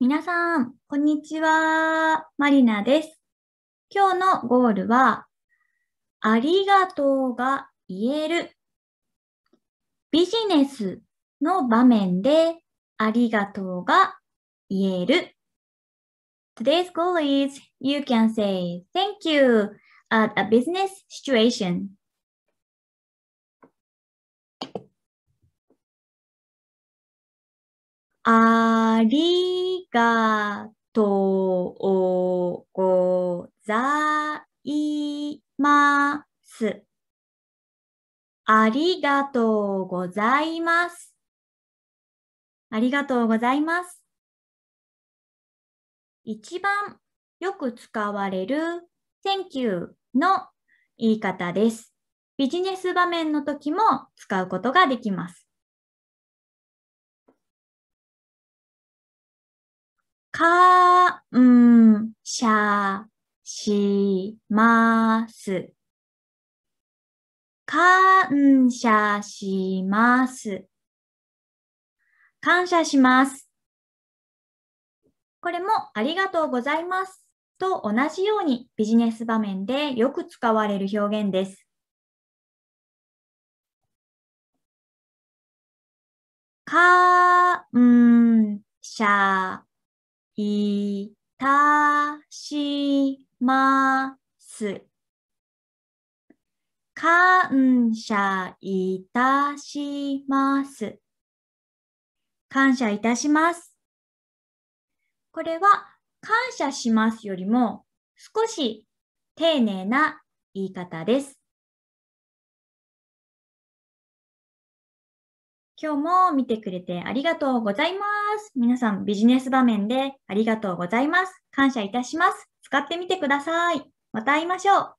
みなさん、こんにちは。まりなです。今日のゴールは、ありがとうが言える。ビジネスの場面でありがとうが言える。Today's goal is you can say thank you at a business situation. ありがとうございます。ありがとうございます。ありがとうございます。一番よく使われる Thank you の言い方です。ビジネス場面の時も使うことができます。かんしゃします。感謝します。感謝します。これもありがとうございますと同じようにビジネス場面でよく使われる表現です。感謝いたします。感謝いたします。感謝いたします。これは感謝しますよりも少し丁寧な言い方です。今日も見てくれてありがとうございます。皆さんビジネス場面でありがとうございます。感謝いたします。使ってみてください。また会いましょう。